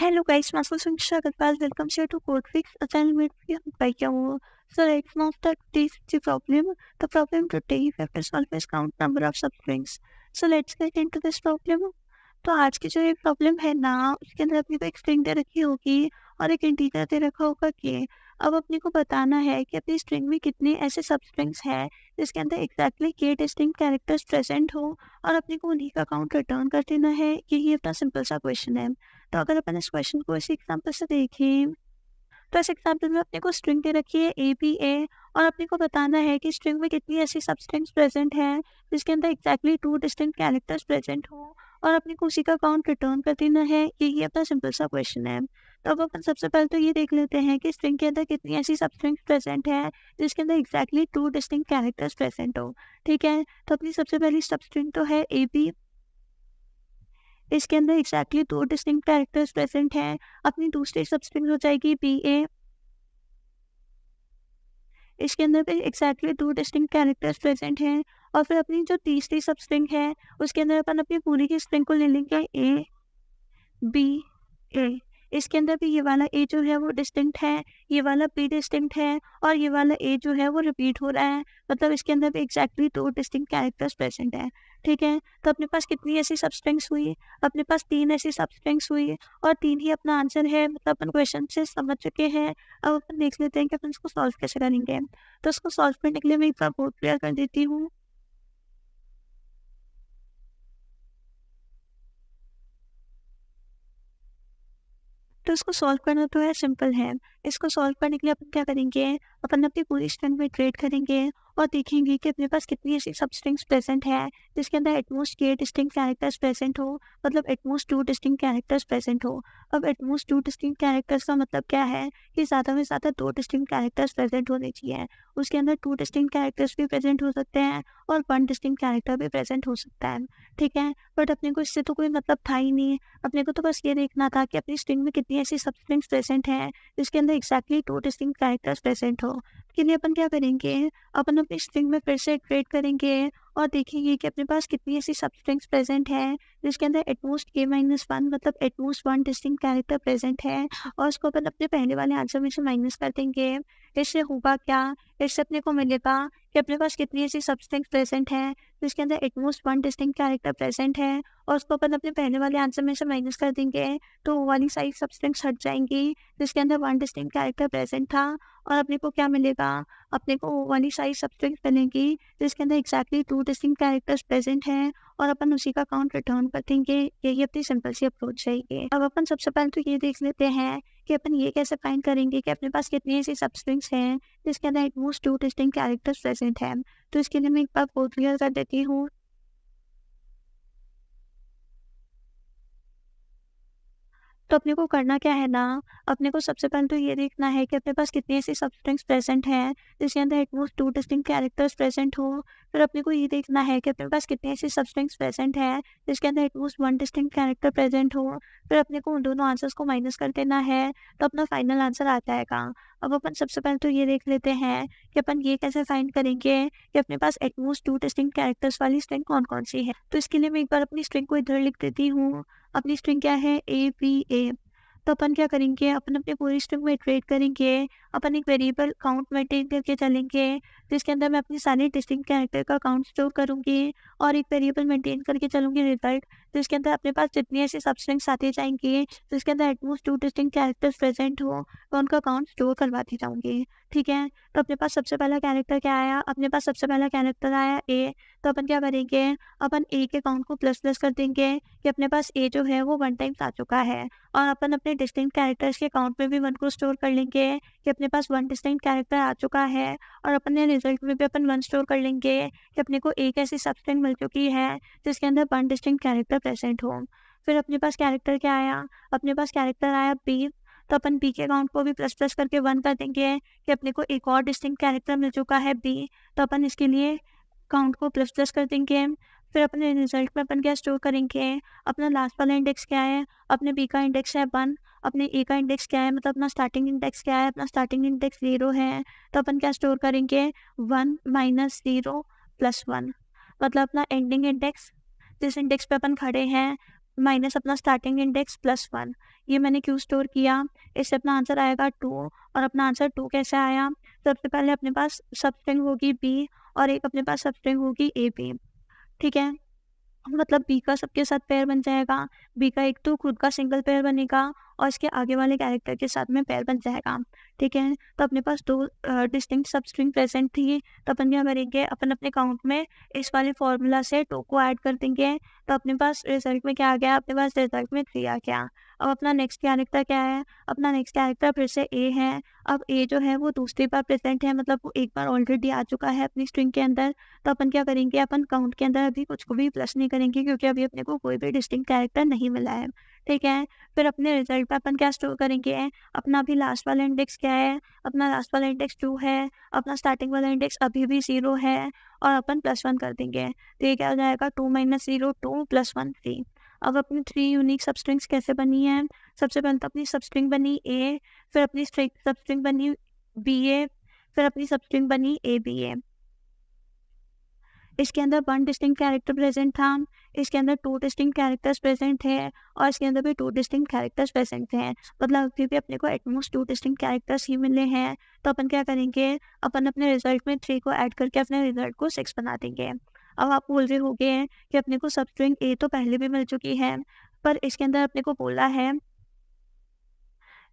Hello guys, my first Shagat Pal. Welcome here to Code Fix assignment. By so let's now start this the problem. The problem today is after solve is count number of substrings. So let's get into this problem. तो आज की जो ये problem है ना उसके अंदर अपने को एक स्ट्रिंग दे रखी होगी और एक इंटीजर दे रखा होगा के अब अपने को बताना है कि अपनी स्ट्रिंग में कितने ऐसे सब स्ट्रिंग्स हैं जिसके अंदर एक्जैक्टली के डिस्टिंग कैरेक्टर्स प्रेजेंट हो और अपने को उन्हीं का अकाउंट रिटर्न कर देना है यही अपना सिंपल सा क्वेश्चन है तो अगर अपन इस क्वेश्चन को इसी एग्जाम्पल से देखें तो इस एग्जाम्पल में अपने को स्ट्रिंग दे रखी है ए बी ए और अपने को बताना है कि स्ट्रिंग में कितनी ऐसी सब स्ट्रिंग्स प्रेजेंट हैं जिसके अंदर exactly two distinct characters present हो और अपने को उसी का अकाउंट रिटर्न कर देना है यही अपना सिंपल सा क्वेश्चन है तो अब अपन सबसे पहले तो ये देख लेते हैं कि स्ट्रिंग के अंदर कितनी ऐसी सब स्ट्रिंग प्रेजेंट है जिसके अंदर exactly two distinct characters present हो ठीक है तो अपनी सबसे पहली सब स्ट्रिंग तो है ए बी इसके अंदर exactly two distinct characters present है अपनी दूसरी सब स्ट्रिंग हो जाएगी बी ए इसके अंदर भी exactly two distinct characters present हैं और फिर अपनी जो तीसरी सब स्ट्रिंग है उसके अंदर अपन अपनी पूरी की स्ट्रिंग को ले लेंगे ए बी ए इसके अंदर भी ये वाला ए जो है वो डिस्टिंक्ट है ये वाला पी डिस्टिंक्ट है और ये वाला ए जो है वो रिपीट हो रहा है मतलब इसके अंदर भी exactly two distinct characters present है ठीक है तो अपने पास कितनी ऐसी सब्सटेंस हुई अपने पास तीन ऐसी सब्सटेंस हुई और तीन ही अपना आंसर है मतलब अपन क्वेश्चन से समझ चुके हैं अब अपन देख लेते हैं कि अपन इसको सॉल्व कैसे करेंगे तो उसको सॉल्व करने के लिए मैं एक बार बोर्ड क्लियर कर देती हूँ तो इसको सॉल्व करना तो है सिंपल है इसको सॉल्व करने के लिए अपन क्या करेंगे अपन अपनी पूरी स्ट्रेंथ में ट्रेड करेंगे और देखेंगे कि अपने पास कितनी ऐसी सब स्ट्रिंग्स प्रेजेंट है जिसके अंदर एटमोस्ट के डिस्टिंग कैरेक्टर्स प्रेजेंट हो मतलब at most two distinct characters present हो अब एटमोस्ट टू डिस्टिंग कैरेक्टर्स का मतलब क्या है कि ज़्यादा में ज़्यादा दो डिस्टिंग कैरेक्टर्स प्रेजेंट होने चाहिए उसके अंदर टू डिस्टिंग कैरेक्टर्स भी प्रेजेंट हो सकते हैं और वन डिस्टिंग कैरेक्टर भी प्रेजेंट हो सकता है ठीक है बट अपने को इससे तो कोई मतलब था ही नहीं अपने को तो बस ये देखना था कि अपनी स्ट्रिंग में कितनी ऐसी सब स्ट्रिंग्स प्रेजेंट हैं जिसके अंदर exactly two distinct characters present हो के लिए अपन क्या करेंगे अपन अपने स्ट्रिंग में फिर से इटरेट करेंगे और देखेंगे कि अपने पास कितनी ऐसी सब स्ट्रिंग्स प्रेजेंट है जिसके अंदर एटमोस्ट के माइनस वन मतलब at most one distinct character present है और उसको अपन अपने पहले वाले आंसर में से माइनस कर देंगे इससे होगा क्या इससे अपने को मिलेगा कि अपने पास कितनी ऐसी सब्सटेंस प्रेजेंट है जिसके अंदर at most one distinct character present है और उसको अपन अपने पहले वाले आंसर में से माइनस कर देंगे तो वो वाली सारी सब्सटेंस हट जाएंगी जिसके अंदर वन डिस्टिंग कैरेक्टर प्रेजेंट था और अपने को क्या मिलेगा अपने को वो वाली सारी सब्सट्रिक्ट मिलेंगी जिसके अंदर exactly two distinct characters present हैं और अपन उसी का अकाउंट रिटर्न कर देंगे यही अपनी सिंपल सी अप्रोच रहेगी अब अपन सबसे पहले तो ये देख लेते हैं कि अपन ये कैसे फाइंड करेंगे कि अपने पास कितनी ऐसी सब्सट्रिंग्स हैं जिसके अंदर at most two distinct characters present हैं तो इसके लिए मैं एक बार कोड क्लियर कर देती हूँ तो अपने को करना क्या है ना अपने को सबसे पहले तो ये देखना है कि अपने पास कितनी ऐसी सब्सटेंस प्रेजेंट हैं जिसके अंदर at most two distinct characters present हो फिर अपने को ये देखना है कि अपने पास कितनी ऐसी सब्सटेंस प्रेजेंट है जिसके अंदर at most one distinct character present हो फिर अपने को उन दोनों आंसर्स को माइनस कर देना है तो अपना फाइनल आंसर आ जाएगा अब अपन सबसे पहले तो ये देख लेते हैं कि अपन ये कैसे फाइंड करेंगे कि अपने पास एटमोस्ट टू डिस्टिंग कैरेक्टर्स वाली स्ट्रिंग कौन कौन सी है तो इसके लिए मैं एक बार अपनी स्ट्रिंग को इधर लिख देती हूँ अपनी स्ट्रिंग क्या है ए पी ए तो अपन क्या करेंगे अपन अपने पूरी स्ट्रिंग में ट्रेड करेंगे अपन एक वेरिएबल काउंट मेंटेन करके चलेंगे जिसके अंदर मैं अपनी सारी डिस्टिंग कैरेक्टर का काउंट स्टोर करूँगी और एक वेरिएबल मेंटेन करके चलूँगी रिजल्ट जिसके अंदर अपने पास जितनी ऐसी सबस्ट्रिंग्स आते जाएंगी जिसके अंदर at most two distinct characters present हो तो उनका काउंट स्टोर करवाती जाऊँगी ठीक है तो अपने पास सबसे पहला कैरेक्टर क्या आया अपने पास सबसे पहला कैरेक्टर आया ए तो अपन क्या करेंगे अपन ए के काउंट को प्लस प्लस कर देंगे कि अपने पास ए जो है वो वन टाइम्स आ चुका है और अपन अपने डिस्टिंग कैरेक्टर्स के अकाउंट में भी वन को स्टोर कर लेंगे कि अपने पास वन डिस्टिंग कैरेक्टर आ चुका है और अपने रिजल्ट में भी अपन वन स्टोर कर लेंगे कि अपने को एक ऐसी सब्सटेंट मिल चुकी है जिसके अंदर वन डिस्टिंक्ट कैरेक्टर प्रेजेंट हो फिर अपने पास कैरेक्टर क्या आया अपने पास कैरेक्टर आया बी तो अपन बी के अकाउंट को भी प्लस प्लस करके वन कर देंगे कि अपने को एक और डिस्टिंक्ट कैरेक्टर मिल चुका है बी तो अपन इसके लिए अकाउंट को प्लस प्लस कर देंगे फिर अपने रिजल्ट में अपन क्या स्टोर करेंगे अपना लास्ट वाला इंडेक्स क्या है अपने बी का इंडेक्स है वन अपने ए का इंडेक्स क्या है मतलब अपना स्टार्टिंग इंडेक्स क्या है अपना स्टार्टिंग इंडेक्स जीरो है तो अपन क्या स्टोर करेंगे one minus zero plus one मतलब अपना एंडिंग इंडेक्स जिस इंडेक्स पे अपन खड़े हैं माइनस अपना स्टार्टिंग इंडेक्स प्लस वन ये मैंने क्यों स्टोर किया इससे अपना आंसर आएगा टू और अपना आंसर टू कैसे आया सबसे पहले अपने पास सबस्ट्रिंग होगी बी और एक अपने पास सबस्ट्रिंग होगी ए बी ठीक है मतलब बी का सबके साथ पेयर बन जाएगा बी का एक तो खुद का सिंगल पेयर बनेगा और इसके आगे वाले कैरेक्टर के साथ में पैर बन जाएगा ठीक है तो अपने पास दो डिस्टिंक्ट सब स्ट्रिंग प्रेजेंट थी तो अपन क्या करेंगे अपन अपने काउंट में इस वाले फॉर्मूला से टू को ऐड कर देंगे तो अपने पास रिजल्ट में क्या आ गया अपने पास रिजल्ट में थ्री आ गया अब अपना नेक्स्ट कैरेक्टर क्या है अपना नेक्स्ट कैरेक्टर फिर से ए है अब ए जो है वो दूसरी बार प्रेजेंट है मतलब वो एक बार ऑलरेडी आ चुका है अपनी स्ट्रिंग के अंदर तो अपन क्या करेंगे अपन काउंट के अंदर अभी कुछ को भी प्लस नहीं करेंगे क्योंकि अभी अपने को कोई भी डिस्टिंग कैरेक्टर नहीं मिला है ठीक है फिर अपने रिजल्ट पे अपन क्या स्टोर करेंगे अपना अभी लास्ट वाला इंडेक्स क्या है अपना लास्ट वाला इंडेक्स टू है अपना स्टार्टिंग वाला इंडेक्स अभी भी जीरो है और अपन प्लस वन कर देंगे तो ये क्या हो जाएगा two minus zero two plus one three अब अपनी थ्री यूनिक सब स्ट्रिंग्स कैसे बनी है सबसे पहले तो अपनी सबस्ट्रिंग बनी ए फिर अपनी सब स्ट्रिंग बनी बी ए फिर अपनी सबस्ट्रिंग बनी ए बी ए इसके अंदर वन डिस्टिंग कैरेक्टर प्रेजेंट था इसके अंदर टू डिस्टिंग कैरेक्टर्स प्रेजेंट है और इसके अंदर भी टू डिस्टिंग कैरेक्टर्स प्रेजेंट हैं मतलब अभी भी अपने को एटमोस्ट टू डिस्टिंग कैरेक्टर्स ही मिले हैं तो अपन क्या करेंगे अपन अपने रिजल्ट में थ्री को ऐड करके अपने रिजल्ट को सिक्स बना देंगे अब आप बोल रहे हो गए कि अपने को सब स्ट्रिंग ए तो पहले भी मिल चुकी है पर इसके अंदर अपने को बोला है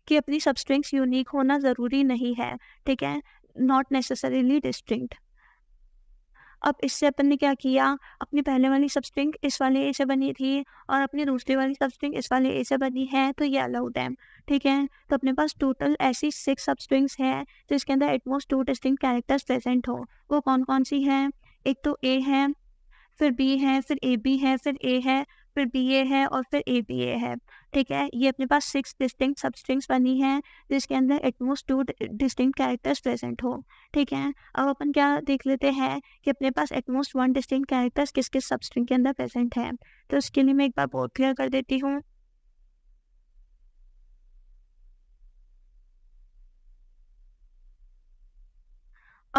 कि अपनी सब स्ट्रिंग्स यूनिक होना ज़रूरी नहीं है ठीक है नॉट नेसेसरीली डिस्टिंक्ट अब इससे अपन ने क्या किया अपनी पहले वाली सबस्ट्रिंग इस वाले ए से बनी थी और अपनी दूसरी वाली सबस्ट्रिंग इस वाले ए से बनी है तो ये अलाउड है ठीक है तो अपने पास टोटल ऐसी सिक्स सबस्ट्रिंग्स हैं तो इसके अंदर at most two distinct characters present हो वो कौन कौन सी हैं एक तो ए है फिर बी है फिर ए बी है फिर ए है फिर बी ए है और फिर ए बी ए है ठीक है ये अपने पास सिक्स डिस्टिंग सब स्ट्रिंग्स बनी है जिसके अंदर at most two distinct characters present हो ठीक है अब अपन क्या देख लेते हैं कि अपने पास एटमोस्ट वन डिस्टिंक्ट कैरेक्टर्स किस किस सब स्ट्रिंग के अंदर प्रेजेंट है तो उसके लिए मैं एक बार बहुत क्लियर कर देती हूँ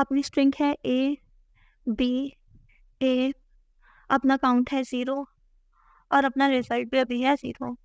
अपनी स्ट्रिंग है ए बी ए अपना काउंट है ज़ीरो और अपना रिजल्ट भी अभी है जीरो तो।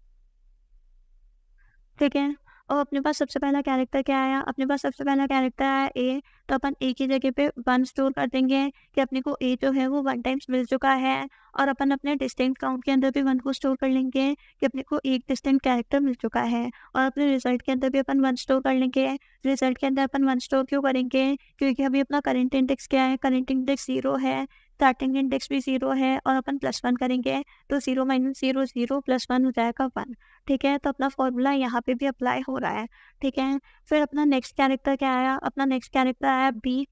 ठीक है और अपने पास सबसे पहला कैरेक्टर क्या आया अपने पास सबसे पहला कैरेक्टर आया ए तो अपन ए की जगह पे वन स्टोर कर देंगे कि अपने को ए जो है वो वन टाइम्स मिल चुका है और अपन अपने डिस्टिंक्ट काउंट के अंदर भी वन को स्टोर कर लेंगे कि अपने को एक डिस्टिंक्ट कैरेक्टर मिल चुका है और अपने रिजल्ट के अंदर भी अपन वन स्टोर कर लेंगे रिजल्ट के अंदर अपन वन स्टोर क्यों करेंगे क्योंकि अभी अपना करेंट इंडेक्स क्या है करेंट इंडेक्स जीरो है स्टार्टिंग इंडेक्स भी जीरो है और अपन प्लस वन करेंगे तो zero minus zero zero plus one हो जाएगा वन ठीक है तो अपना फॉर्मूला यहाँ पे भी अप्लाई हो रहा है ठीक है फिर अपना नेक्स्ट कैरेक्टर क्या आया अपना नेक्स्ट कैरेक्टर आया बी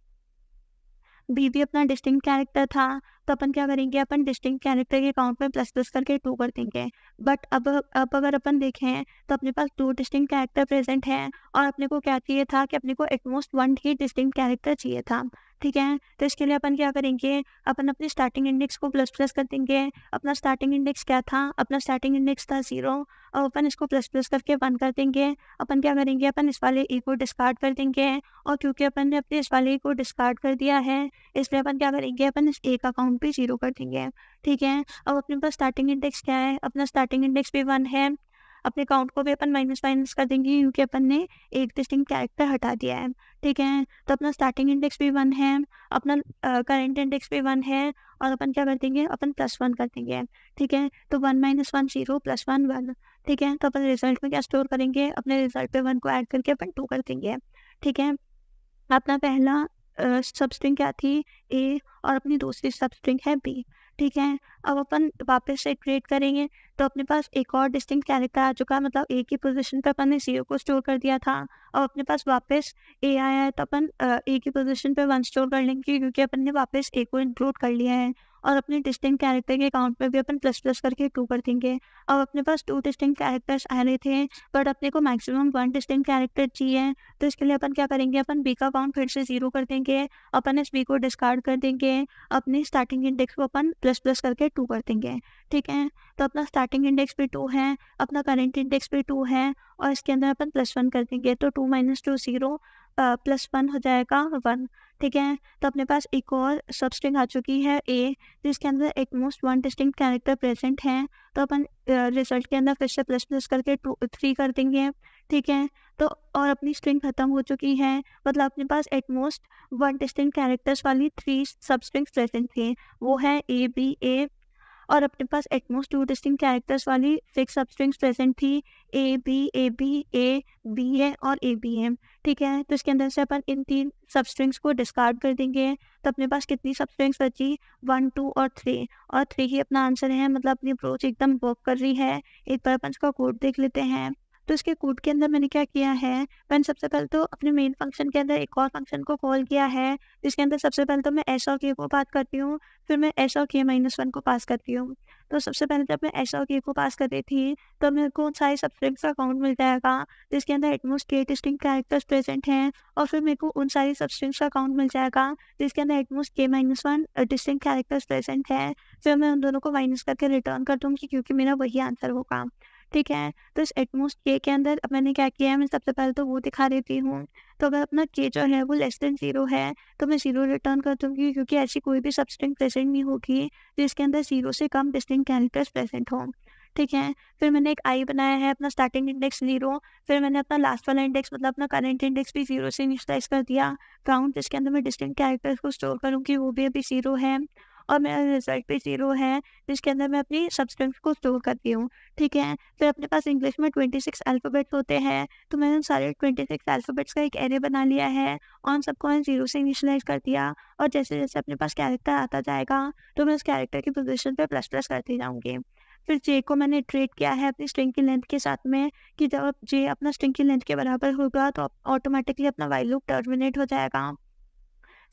बी भी अपना डिस्टिंग कैरेक्टर था तो अपन क्या करेंगे अपन डिस्टिंग कैरेक्टर के अकाउंट में प्लस प्लस करके टू कर देंगे बट अब अब अगर अपन देखें तो अपने पास टू डिस्टिंग कैरेक्टर प्रेजेंट है और अपने को क्या चाहिए था कि अपने को एटमोस्ट वन ही डिस्टिंग कैरेक्टर चाहिए था ठीक है तो इसके लिए अपन क्या करेंगे अपन अपने स्टार्टिंग इंडेक्स को प्लस प्लस कर देंगे अपना स्टार्टिंग इंडेक्स क्या था अपना स्टार्टिंग इंडेक्स था जीरो और अपन इसको प्लस प्लस करके वन कर देंगे अपन क्या करेंगे अपन इस वाले ई e को डिस्कार्ड कर देंगे और क्योंकि अपन ने अपने इस वाले ई e को डिस्कार्ड कर दिया है इसलिए अपन क्या करेंगे अपन इस एक अकाउंट पे जीरो कर देंगे ठीक है अब अपने पास स्टार्टिंग इंडेक्स क्या है अपना स्टार्टिंग इंडेक्स भी वन है अपने काउंट को भी अपन माइनस माइनस कर देंगे क्योंकि अपन ने एक डिस्टिंग कैरेक्टर हटा दिया है ठीक है तो अपना स्टार्टिंग इंडेक्स भी वन है अपना करंट इंडेक्स भी वन है और अपन क्या कर देंगे अपन प्लस वन कर देंगे ठीक है तो one minus one zero plus one one ठीक है तो अपन रिजल्ट में क्या स्टोर करेंगे अपने रिजल्ट पे वन को ऐड करके अपन टू कर देंगे ठीक है अपना पहला सब स्ट्रिंग क्या थी ए और अपनी दूसरी सब स्ट्रिंग है बी ठीक है अब अपन वापस से क्रिएट करेंगे तो अपने पास एक और डिस्टिंक्ट कैरेक्टर आ चुका है मतलब ए की पोजीशन पे अपन ने जीरो को स्टोर कर दिया था और अपने पास वापस ए आया है तो अपन ए की पोजीशन पर वन स्टोर कर लेंगे क्योंकि अपन ने वापस ए को इंक्लूड कर लिया है और अपने डिस्टिंग कैरेक्टर के अकाउंट पे भी अपन प्लस प्लस करके टू कर देंगे अब अपने पास टू डिस्टिंग कैरेक्टर्स आ रहे थे बट अपने को मैक्सिमम वन डिस्टिंग कैरेक्टर चाहिए तो इसके लिए अपन क्या करेंगे अपन बी का अकाउंट फिर से जीरो कर देंगे अपन इस बी को डिस्कार्ड कर देंगे अपने स्टार्टिंग इंडेक्स को अपन प्लस प्लस करके टू कर देंगे ठीक है तो अपना स्टार्टिंग इंडेक्स भी टू है अपना करेंट इंडेक्स भी टू है और इसके अंदर अपन प्लस वन कर देंगे तो two minus two zero plus one हो जाएगा वन ठीक है तो अपने पास एक और सब स्ट्रिंग आ चुकी है ए जिसके तो अंदर at most one distinct character present है तो अपन रिजल्ट के अंदर फिर से प्लस प्लस करके टू थ्री कर देंगे ठीक है तो और अपनी स्ट्रिंग खत्म हो चुकी है मतलब अपने पास एटमोस्ट वन डिस्टिंग कैरेक्टर्स वाली थ्री सब स्ट्रिंग्स प्रेजेंट थी वो है ए बी ए और अपने पास एटमोस्ट टू डिस्टिंग कैरेक्टर्स वाली सिक्स सबस्ट्रिंग्स प्रेजेंट थी A B A B A B है और ए बी एम ठीक है तो इसके अंदर से अपन इन तीन सबस्ट्रिंग्स को डिस्कार्ड कर देंगे तो अपने पास कितनी सबस्ट्रिंग्स बची वन टू और थ्री और थ्री ही अपना आंसर है मतलब अपनी अप्रोच एकदम वर्क कर रही है एक बार अपन इसका कोड देख लेते हैं तो उसके कोड के अंदर मैंने क्या किया है मैंने सबसे पहले तो अपने मेन फंक्शन के अंदर एक और फंक्शन को कॉल किया है जिसके अंदर सबसे पहले तो मैं एस ओ के को पास करती हूँ फिर मैं एस ओ के माइनस वन को पास करती हूँ तो सबसे पहले जब मैं एस ओ के को पास कर रही थी तो मेरे को सारे सब्सट्रिंग्स का अकाउंट मिल जाएगा जिसके अंदर एटमोस्ट एट स्ट्रिंग कैरेक्टर्स प्रेजेंट हैं और फिर मेरे को उन सारी सब्सट्रिंग्स का अकाउंट मिल जाएगा जिसके अंदर at most K minus one distinct characters present है फिर मैं उन दोनों को माइनस करके रिटर्न कर दूँगी क्योंकि मेरा वही आंसर होगा ठीक है तो इस एटमोस्ट के के अंदर अब मैंने क्या किया है मैं सबसे पहले तो वो दिखा देती हूँ तो अगर अपना के जो है वो लेस देन ज़ीरो है तो मैं ज़ीरो रिटर्न कर दूँगी क्योंकि ऐसी कोई भी सब्सटेंस प्रेजेंट नहीं होगी जिसके अंदर ज़ीरो से कम डिस्टिंग कैरेक्टर्स प्रेजेंट हों ठीक है फिर मैंने एक आई बनाया है अपना स्टार्टिंग इंडेक्स जीरो फिर मैंने अपना लास्ट वाला इंडेक्स मतलब अपना करंट इंडेक्स भी जीरो से इनिशलाइज कर दिया काउंट जिसके अंदर मैं डिस्टिंग कैरेक्टर्स को स्टोर करूँगी वो भी अभी जीरो है और मेरा रिजल्ट भी जीरो है जिसके अंदर मैं अपनी सब्सटेंस को स्टोर करती हूँ ठीक है फिर अपने पास इंग्लिश में ट्वेंटी सिक्स अल्फ़ाबेट्स होते हैं तो मैंने उन सारे ट्वेंटी सिक्स अल्फ़ाबेट्स का एक एरे बना लिया है और उन सबको मैंने जीरो से इनिशलाइज कर दिया और जैसे जैसे अपने पास कैरेक्टर आता जाएगा तो मैं उस कैरेक्टर की पोजिशन पर प्लस प्लस करती जाऊँगी फिर जे को मैंने ट्रेड किया है अपनी स्ट्रिंग की लेंथ के साथ में कि जब जे अपना स्ट्रिंग की लेंथ के बराबर होगा तो ऑटोमेटिकली अपना वाइल लूप टर्मिनेट हो जाएगा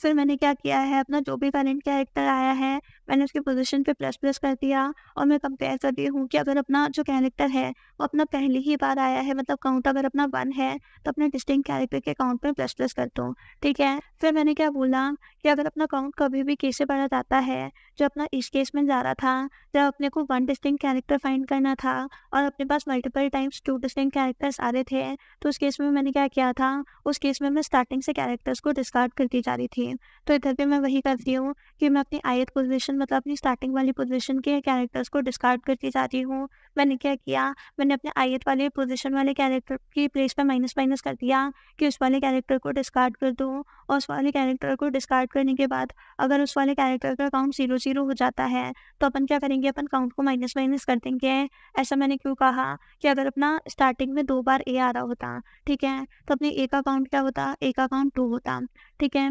फिर मैंने क्या किया है अपना जो भी करेंट कैरेक्टर आया है मैंने उसके पोजिशन पे प्लस प्लस कर दिया और मैं कंपेयर कर रही हूँ कि अगर अपना जो कैरेक्टर है वो अपना पहली ही बार आया है मतलब काउंट अगर अपना वन है तो अपने डिस्टिंग कैरेक्टर के अकाउंट पर प्लस प्लस कर दूँ ठीक है फिर मैंने क्या बोला कि अगर अपना काउंट कभी भी कैसे बढ़ा जाता है जो अपना इस केस में जा रहा था जब अपने को वन डिस्टिंग कैरेक्टर फाइंड करना था और अपने पास multiple times two distinct characters आ रहे थे तो उस केस में मैंने क्या किया था उस केस में मैं स्टार्टिंग से कैरेक्टर्स को डिस्कार्ड करती जा रही थी अगेन तो इधर पे मैं वही करती हूँ कि मैं अपनी आयत पोजीशन मतलब अपनी स्टार्टिंग वाली पोजीशन के कैरेक्टर्स को डिस्कार्ड करती जाती हूँ मैंने क्या किया मैंने अपने आयत वाले पोजीशन वाले कैरेक्टर की प्लेस पर माइनस माइनस कर दिया कि उस वाले कैरेक्टर को डिस्कार्ड कर दूँ और उस वाले कैरेक्टर को डिस्कार्ड करने के बाद अगर उस वाले कैरेक्टर का काउंट जीरो जीरो हो जाता है तो अपन क्या करेंगे अपन काउंट को माइनस माइनस कर देंगे ऐसा मैंने क्यों कहा कि अगर अपना स्टार्टिंग में दो बार ए आ रहा होता ठीक है तो अपने ए का क्या होता ए का टू होता ठीक है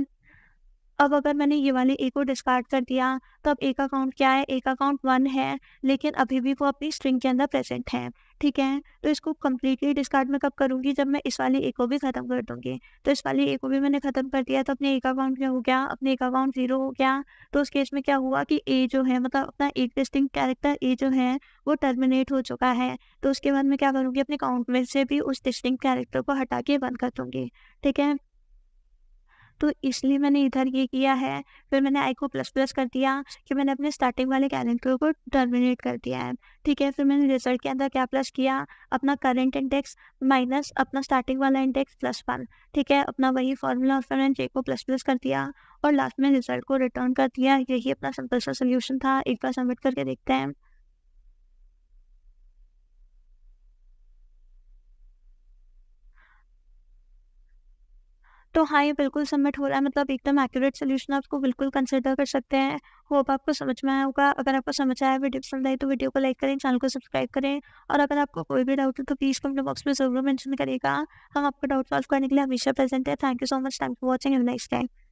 अब अगर मैंने ये वाले ए को डिस्कार्ड कर दिया तो अब एक अकाउंट क्या है एक अकाउंट वन है लेकिन अभी भी वो अपनी स्ट्रिंग के अंदर प्रेजेंट है ठीक है तो इसको कम्प्लीटली डिस्कार्ड में कब करूँगी जब मैं इस वाले ए को भी ख़त्म कर दूँगी तो इस वाले ए को भी मैंने ख़त्म कर दिया तो अपने एक अकाउंट क्या हो गया अपने एक अकाउंट जीरो हो गया तो उस केस में क्या हुआ कि ए जो है मतलब अपना एक डिस्टिंग कैरेक्टर ए जो है वो टर्मिनेट हो चुका है तो उसके बाद मैं क्या करूँगी अपने अकाउंट में से भी उस डिस्टिंग कैरेक्टर को हटा के बंद कर दूँगी ठीक है तो इसलिए मैंने इधर ये किया है फिर मैंने आई को प्लस प्लस कर दिया कि मैंने अपने स्टार्टिंग वाले कैलेंडर को टर्मिनेट कर दिया है ठीक है फिर मैंने रिजल्ट के अंदर क्या प्लस किया अपना करंट इंडेक्स माइनस अपना स्टार्टिंग वाला इंडेक्स प्लस वन ठीक है अपना वही फॉर्मूला फिर मैंने जे को प्लस प्लस कर दिया और लास्ट में रिजल्ट को रिटर्न कर दिया यही अपना सिंपल सा सोल्यूशन था एक बार सबमिट करके देखते हैं तो हाँ ये बिल्कुल सबमिट हो रहा है मतलब एकदम एक्यूरेट सोल्यूशन आपको बिल्कुल कंसिडर कर सकते हैं होप आपको समझ में आया होगा अगर आपको समझ आया वीडियो पसंद आई तो वीडियो को लाइक करें चैनल को सब्सक्राइब करें और अगर आपको कोई भी डाउट हो तो प्लीज़ कमेंट बॉक्स में ज़रूर मैंशन करेगा हम आपका डाउट सॉल्व करने के लिए हमेशा प्रेजेंट है thank you so much thank for watching next time